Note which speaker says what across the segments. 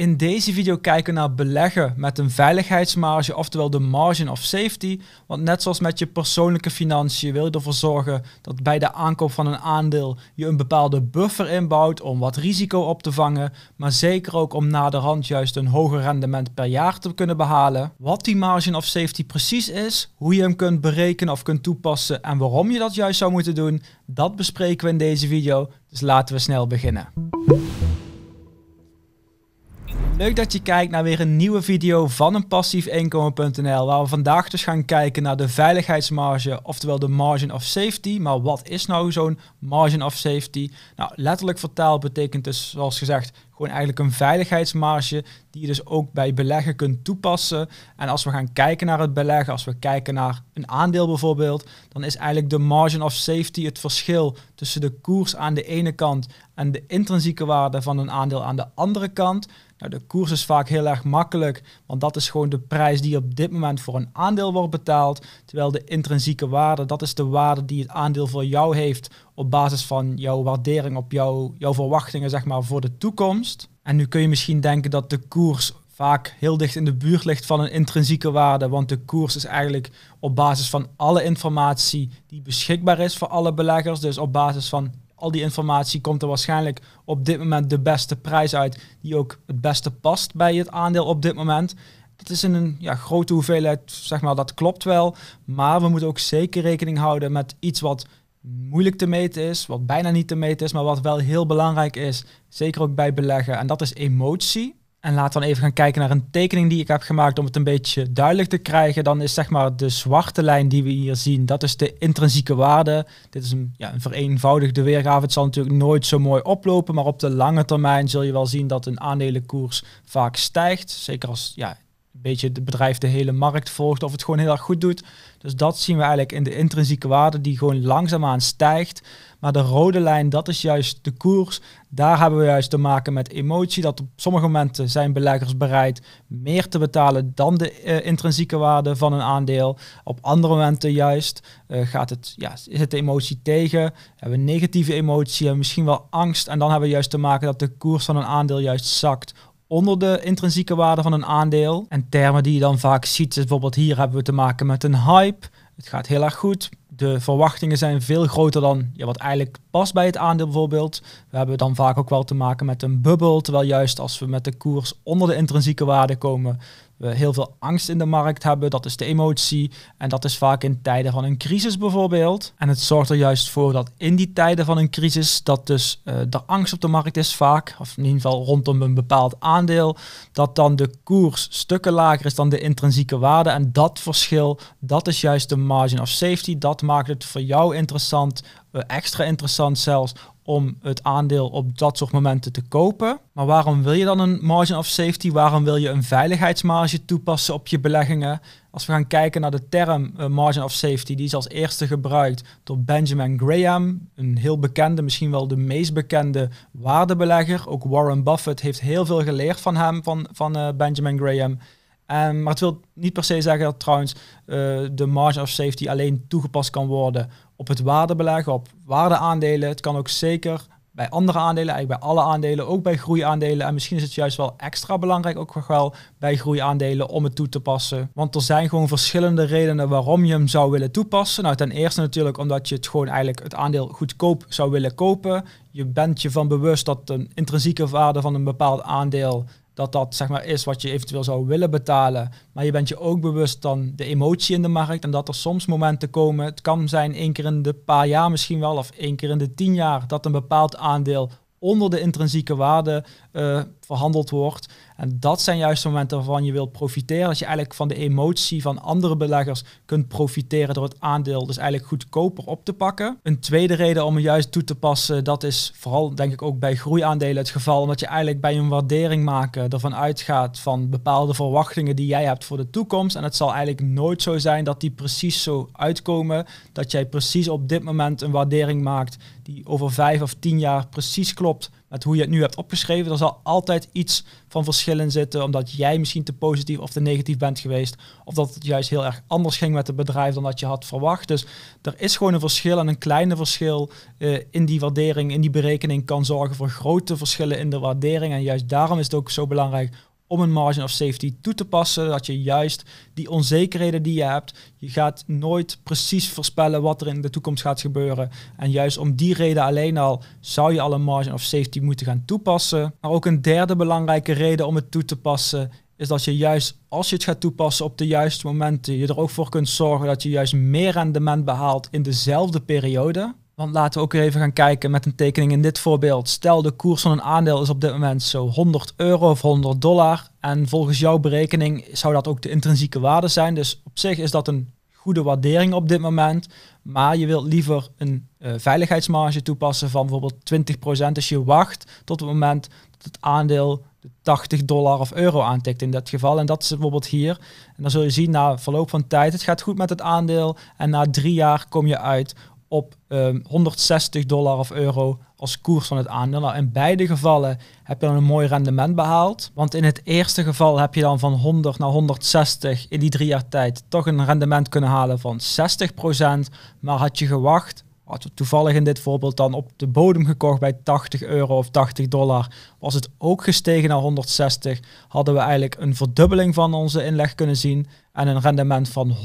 Speaker 1: in deze video kijken naar beleggen met een veiligheidsmarge, oftewel de margin of safety. Want net zoals met je persoonlijke financiën wil je ervoor zorgen dat bij de aankoop van een aandeel je een bepaalde buffer inbouwt om wat risico op te vangen, maar zeker ook om naderhand juist een hoger rendement per jaar te kunnen behalen. Wat die margin of safety precies is, hoe je hem kunt berekenen of kunt toepassen en waarom je dat juist zou moeten doen, dat bespreken we in deze video. Dus laten we snel beginnen. Leuk dat je kijkt naar weer een nieuwe video van een passief inkomen.nl waar we vandaag dus gaan kijken naar de veiligheidsmarge, oftewel de margin of safety. Maar wat is nou zo'n margin of safety? Nou, letterlijk vertaald betekent dus zoals gezegd gewoon eigenlijk een veiligheidsmarge die je dus ook bij beleggen kunt toepassen. En als we gaan kijken naar het beleggen, als we kijken naar een aandeel bijvoorbeeld, dan is eigenlijk de margin of safety het verschil tussen de koers aan de ene kant en de intrinsieke waarde van een aandeel aan de andere kant. Nou, de koers is vaak heel erg makkelijk, want dat is gewoon de prijs die op dit moment voor een aandeel wordt betaald. Terwijl de intrinsieke waarde, dat is de waarde die het aandeel voor jou heeft op basis van jouw waardering, op jouw, jouw verwachtingen zeg maar, voor de toekomst. En nu kun je misschien denken dat de koers vaak heel dicht in de buurt ligt van een intrinsieke waarde. Want de koers is eigenlijk op basis van alle informatie die beschikbaar is voor alle beleggers. Dus op basis van al die informatie komt er waarschijnlijk op dit moment de beste prijs uit. Die ook het beste past bij het aandeel op dit moment. Dat is in een ja, grote hoeveelheid, zeg maar, dat klopt wel. Maar we moeten ook zeker rekening houden met iets wat moeilijk te meten is, wat bijna niet te meten is, maar wat wel heel belangrijk is, zeker ook bij beleggen, en dat is emotie. En laten we dan even gaan kijken naar een tekening die ik heb gemaakt om het een beetje duidelijk te krijgen. Dan is zeg maar de zwarte lijn die we hier zien, dat is de intrinsieke waarde. Dit is een, ja, een vereenvoudigde weergave. Het zal natuurlijk nooit zo mooi oplopen, maar op de lange termijn zul je wel zien dat een aandelenkoers vaak stijgt. Zeker als ja, beetje het bedrijf de hele markt volgt of het gewoon heel erg goed doet. Dus dat zien we eigenlijk in de intrinsieke waarde die gewoon langzaamaan stijgt. Maar de rode lijn, dat is juist de koers. Daar hebben we juist te maken met emotie. Dat op sommige momenten zijn beleggers bereid meer te betalen dan de eh, intrinsieke waarde van een aandeel. Op andere momenten juist eh, gaat het, ja, is de emotie tegen. Hebben we negatieve emotie, hebben misschien wel angst. En dan hebben we juist te maken dat de koers van een aandeel juist zakt onder de intrinsieke waarde van een aandeel. En termen die je dan vaak ziet, is bijvoorbeeld hier hebben we te maken met een hype. Het gaat heel erg goed. De verwachtingen zijn veel groter dan ja, wat eigenlijk past bij het aandeel bijvoorbeeld. We hebben dan vaak ook wel te maken met een bubbel. Terwijl juist als we met de koers onder de intrinsieke waarde komen, we heel veel angst in de markt hebben. Dat is de emotie. En dat is vaak in tijden van een crisis bijvoorbeeld. En het zorgt er juist voor dat in die tijden van een crisis, dat dus eh, de angst op de markt is vaak, of in ieder geval rondom een bepaald aandeel, dat dan de koers stukken lager is dan de intrinsieke waarde. En dat verschil, dat is juist de margin of safety. Dat maakt het voor jou interessant, eh, extra interessant zelfs, om het aandeel op dat soort momenten te kopen. Maar waarom wil je dan een margin of safety? Waarom wil je een veiligheidsmarge toepassen op je beleggingen? Als we gaan kijken naar de term eh, margin of safety, die is als eerste gebruikt door Benjamin Graham, een heel bekende, misschien wel de meest bekende waardebelegger. Ook Warren Buffett heeft heel veel geleerd van hem, van, van eh, Benjamin Graham. Ehm, maar het wil niet per se zeggen dat trouwens eh, de margin of safety alleen toegepast kan worden op het waardebeleg, op waardeaandelen. Het kan ook zeker bij andere aandelen, eigenlijk bij alle aandelen, ook bij groeiaandelen. En misschien is het juist wel extra belangrijk, ook wel bij groeiaandelen, om het toe te passen. Want er zijn gewoon verschillende redenen waarom je hem zou willen toepassen. Nou, ten eerste natuurlijk omdat je het gewoon eigenlijk het aandeel goedkoop zou willen kopen. Je bent je van bewust dat een intrinsieke waarde van een bepaald aandeel dat dat zeg maar is wat je eventueel zou willen betalen. Maar je bent je ook bewust van de emotie in de markt en dat er soms momenten komen. Het kan zijn één keer in de paar jaar misschien wel of één keer in de tien jaar dat een bepaald aandeel onder de intrinsieke waarde eh, verhandeld wordt. En dat zijn juist de momenten waarvan je wilt profiteren. Dat je eigenlijk van de emotie van andere beleggers kunt profiteren door het aandeel dus eigenlijk goedkoper op te pakken. Een tweede reden om het juist toe te passen, dat is vooral denk ik ook bij groeiaandelen het geval. Omdat je eigenlijk bij een waardering maken ervan uitgaat van bepaalde verwachtingen die jij hebt voor de toekomst. En het zal eigenlijk nooit zo zijn dat die precies zo uitkomen. Dat jij precies op dit moment een waardering maakt die over vijf of tien jaar precies klopt met hoe je het nu hebt opgeschreven, er zal altijd iets van verschil in zitten, omdat jij misschien te positief of te negatief bent geweest, of dat het juist heel erg anders ging met het bedrijf dan dat je had verwacht. Dus er is gewoon een verschil en een kleine verschil eh, in die waardering, in die berekening kan zorgen voor grote verschillen in de waardering. En juist daarom is het ook zo belangrijk om een margin of safety toe te passen. Dat je juist die onzekerheden die je hebt, je gaat nooit precies voorspellen wat er in de toekomst gaat gebeuren. En juist om die reden alleen al zou je al een margin of safety moeten gaan toepassen. Maar ook een derde belangrijke reden om het toe te passen is dat je juist als je het gaat toepassen op de juiste momenten, je er ook voor kunt zorgen dat je juist meer rendement behaalt in dezelfde periode. Want laten we ook even gaan kijken met een tekening in dit voorbeeld. Stel de koers van een aandeel is op dit moment zo 100 euro of 100 dollar. En volgens jouw berekening zou dat ook de intrinsieke waarde zijn. Dus op zich is dat een goede waardering op dit moment. Maar je wilt liever een eh, veiligheidsmarge toepassen van bijvoorbeeld 20% als dus je wacht tot het moment dat het aandeel de 80 dollar of euro aantikt in dat geval. En dat is bijvoorbeeld hier. En dan zul je zien na verloop van tijd, het gaat goed met het aandeel. En na drie jaar kom je uit op 160 ehm, dollar of euro als koers van het aandeel. Nou, in beide gevallen heb je dan een mooi rendement behaald. Want in het eerste geval heb je dan van 100 naar 160 in die drie jaar tijd toch een rendement kunnen halen van 60%. Maar had je gewacht, had je toevallig in dit voorbeeld dan op de bodem gekocht bij 80 euro of 80 dollar, was het ook gestegen naar 160, hadden we eigenlijk een verdubbeling van onze inleg kunnen zien en een rendement van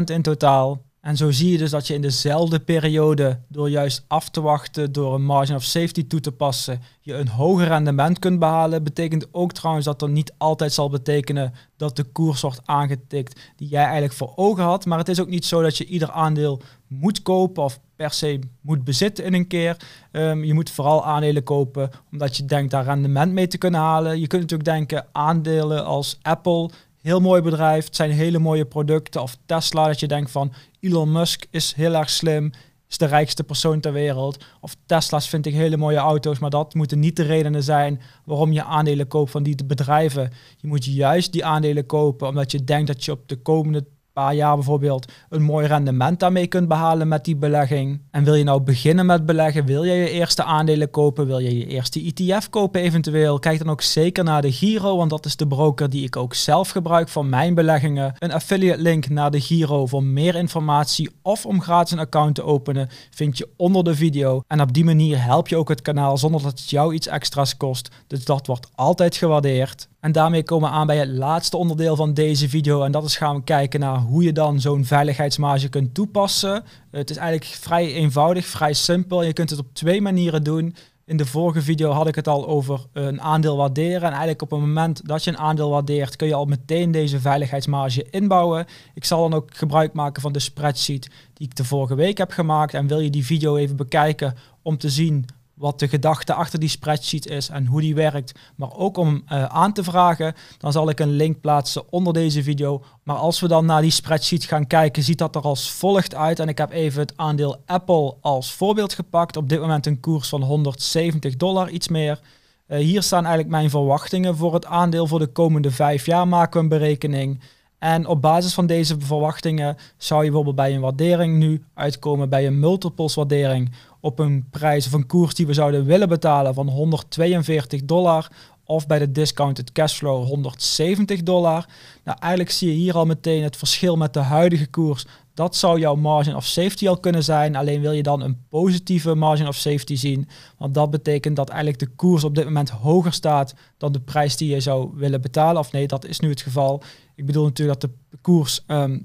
Speaker 1: 100% in totaal. En zo zie je dus dat je in dezelfde periode, door juist af te wachten, door een margin of safety toe te passen, je een hoger rendement kunt behalen. Betekent ook trouwens dat dat niet altijd zal betekenen dat de koers wordt aangetikt die jij eigenlijk voor ogen had. Maar het is ook niet zo dat je ieder aandeel moet kopen of per se moet bezitten in een keer. Ehm, je moet vooral aandelen kopen omdat je denkt daar rendement mee te kunnen halen. Je kunt natuurlijk denken aandelen als Apple heel mooi bedrijf. Het zijn hele mooie producten. Of Tesla, dat je denkt van Elon Musk is heel erg slim. Is de rijkste persoon ter wereld. Of Tesla's vind ik hele mooie auto's. Maar dat moeten niet de redenen zijn waarom je aandelen koopt van die bedrijven. Je moet juist die aandelen kopen omdat je denkt dat je op de komende paar jaar bijvoorbeeld een mooi rendement daarmee kunt behalen met die belegging. En wil je nou beginnen met beleggen? Wil je je eerste aandelen kopen? Wil je je eerste ETF kopen eventueel? Kijk dan ook zeker naar de Giro, want dat is de broker die ik ook zelf gebruik voor mijn beleggingen. Een affiliate link naar de Giro voor meer informatie of om gratis een account te openen vind je onder de video. En op die manier help je ook het kanaal zonder dat het jou iets extra's kost. Dus dat wordt altijd gewaardeerd. En daarmee komen we aan bij het laatste onderdeel van deze video. En dat is gaan we kijken naar hoe je dan zo'n veiligheidsmarge kunt toepassen. Het is eigenlijk vrij eenvoudig, vrij simpel. Je kunt het op twee manieren doen. In de vorige video had ik het al over een aandeel waarderen. En eigenlijk op het moment dat je een aandeel waardeert, kun je al meteen deze veiligheidsmarge inbouwen. Ik zal dan ook gebruik maken van de spreadsheet die ik de vorige week heb gemaakt. En wil je die video even bekijken om te zien wat de gedachte achter die spreadsheet is en hoe die werkt, maar ook om eh, aan te vragen, dan zal ik een link plaatsen onder deze video. Maar als we dan naar die spreadsheet gaan kijken, ziet dat er als volgt uit. En ik heb even het aandeel Apple als voorbeeld gepakt. Op dit moment een koers van 170 dollar, iets meer. Eh, hier staan eigenlijk mijn verwachtingen voor het aandeel voor de komende vijf jaar. Maken we een berekening. En op basis van deze verwachtingen zou je bijvoorbeeld bij een waardering nu uitkomen bij een multiples waardering op een prijs of een koers die we zouden willen betalen van 142 dollar of bij de discounted cashflow 170 dollar. Nou, eigenlijk zie je hier al meteen het verschil met de huidige koers. Dat zou jouw margin of safety al kunnen zijn. Alleen wil je dan een positieve margin of safety zien. Want dat betekent dat eigenlijk de koers op dit moment hoger staat dan de prijs die je zou willen betalen. Of nee, dat is nu het geval. Ik bedoel natuurlijk dat de koers ehm,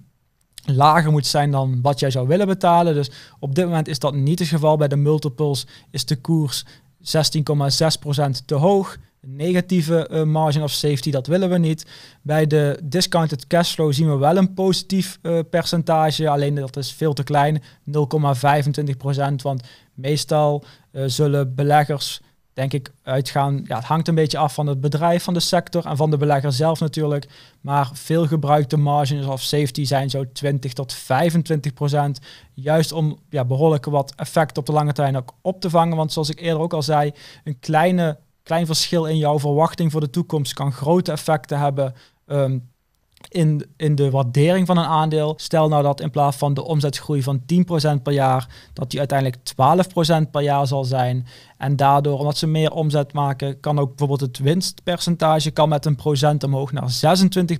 Speaker 1: lager moet zijn dan wat jij zou willen betalen. Dus op dit moment is dat niet het geval. Bij de multiples is de koers 16,6% te hoog. negatieve uh, margin of safety, dat willen we niet. Bij de discounted cashflow zien we wel een positief eh, percentage, alleen dat is veel te klein, 0,25%. Want meestal eh, zullen beleggers denk ik uitgaan. Ja, het hangt een beetje af van het bedrijf, van de sector en van de belegger zelf natuurlijk. Maar veel gebruikte margins of safety zijn zo 20 tot 25 procent. Juist om ja, behoorlijk wat effect op de lange termijn ook op te vangen. Want zoals ik eerder ook al zei, een kleine, klein verschil in jouw verwachting voor de toekomst kan grote effecten hebben. Ehm, in, in de waardering van een aandeel. Stel nou dat in plaats van de omzetgroei van 10% per jaar, dat die uiteindelijk 12% per jaar zal zijn. En daardoor, omdat ze meer omzet maken, kan ook bijvoorbeeld het winstpercentage kan met een procent omhoog naar 26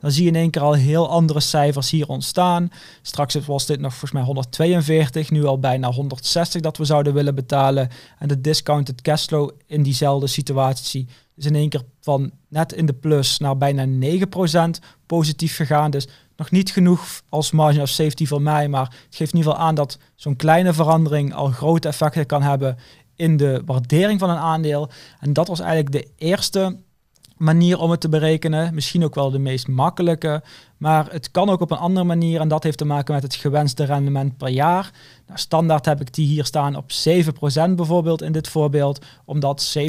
Speaker 1: Dan zie je in één keer al heel andere cijfers hier ontstaan. Straks was dit nog volgens mij 142, nu al bijna 160 dat we zouden willen betalen. En de discounted cashflow in diezelfde situatie is in één keer van net in de plus naar bijna 9 procent positief gegaan. Dus nog niet genoeg als margin of safety voor mij, maar het geeft in ieder geval aan dat zo'n kleine verandering al grote effecten kan hebben in de waardering van een aandeel. En dat was eigenlijk de eerste manier om het te berekenen. Misschien ook wel de meest makkelijke. Maar het kan ook op een andere manier. En dat heeft te maken met het gewenste rendement per jaar. Nou, standaard heb ik die hier staan op 7% bijvoorbeeld in dit voorbeeld. Omdat 7%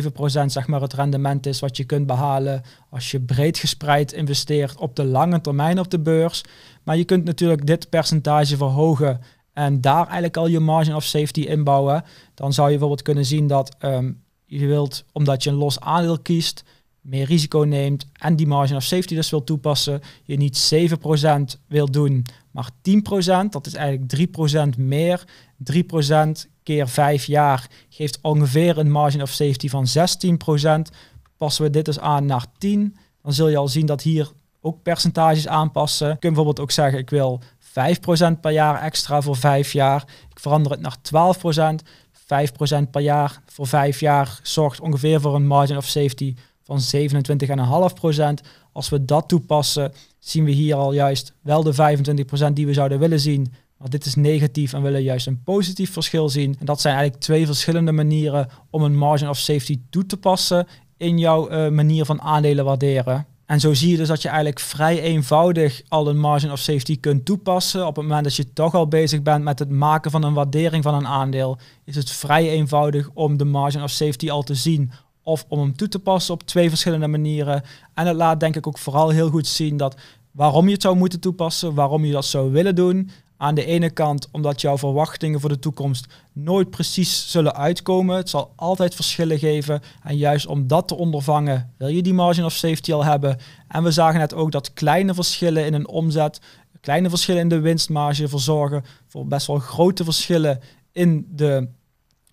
Speaker 1: zeg maar het rendement is wat je kunt behalen als je breed gespreid investeert op de lange termijn op de beurs. Maar je kunt natuurlijk dit percentage verhogen en daar eigenlijk al je margin of safety inbouwen. Dan zou je bijvoorbeeld kunnen zien dat ehm, je wilt, omdat je een los aandeel kiest, meer risico neemt en die margin of safety dus wil toepassen, je niet 7% wil doen, maar 10%, dat is eigenlijk 3% meer. 3% keer 5 jaar geeft ongeveer een margin of safety van 16%. Passen we dit dus aan naar 10, dan zul je al zien dat hier ook percentages aanpassen. Je kunt bijvoorbeeld ook zeggen, ik wil 5% per jaar extra voor 5 jaar. Ik verander het naar 12%. 5% per jaar voor 5 jaar zorgt ongeveer voor een margin of safety van 27,5%. Als we dat toepassen, zien we hier al juist wel de 25% die we zouden willen zien. Maar dit is negatief en willen juist een positief verschil zien. En dat zijn eigenlijk twee verschillende manieren om een margin of safety toe te passen in jouw eh, manier van aandelen waarderen. En zo zie je dus dat je eigenlijk vrij eenvoudig al een margin of safety kunt toepassen. Op het moment dat je toch al bezig bent met het maken van een waardering van een aandeel, is het vrij eenvoudig om de margin of safety al te zien of om hem toe te passen op twee verschillende manieren. En het laat denk ik ook vooral heel goed zien dat waarom je het zou moeten toepassen, waarom je dat zou willen doen. Aan de ene kant omdat jouw verwachtingen voor de toekomst nooit precies zullen uitkomen. Het zal altijd verschillen geven. En juist om dat te ondervangen wil je die margin of safety al hebben. En we zagen net ook dat kleine verschillen in een omzet, kleine verschillen in de winstmarge verzorgen voor best wel grote verschillen in de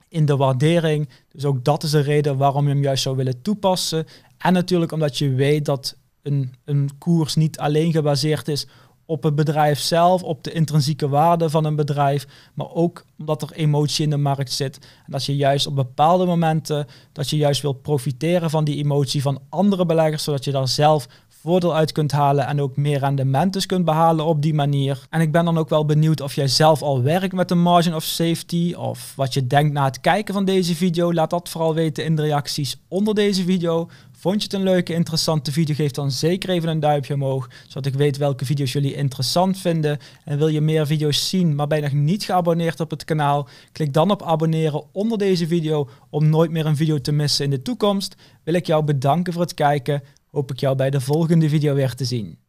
Speaker 1: in de waardering. Dus ook dat is de reden waarom je hem juist zou willen toepassen. En natuurlijk omdat je weet dat een, een koers niet alleen gebaseerd is op het bedrijf zelf, op de intrinsieke waarde van een bedrijf, maar ook omdat er emotie in de markt zit. En dat je juist op bepaalde momenten, dat je juist wil profiteren van die emotie van andere beleggers, zodat je daar zelf voordeel uit kunt halen en ook meer rendement dus kunt behalen op die manier. En ik ben dan ook wel benieuwd of jij zelf al werkt met de margin of safety of wat je denkt na het kijken van deze video. Laat dat vooral weten in de reacties onder deze video. Vond je het een leuke, interessante video? Geef dan zeker even een duimpje omhoog, zodat ik weet welke video's jullie interessant vinden. En wil je meer video's zien, maar ben je nog niet geabonneerd op het kanaal? Klik dan op abonneren onder deze video om nooit meer een video te missen in de toekomst. Wil ik jou bedanken voor het kijken hoop ik jou bij de volgende video weer te zien.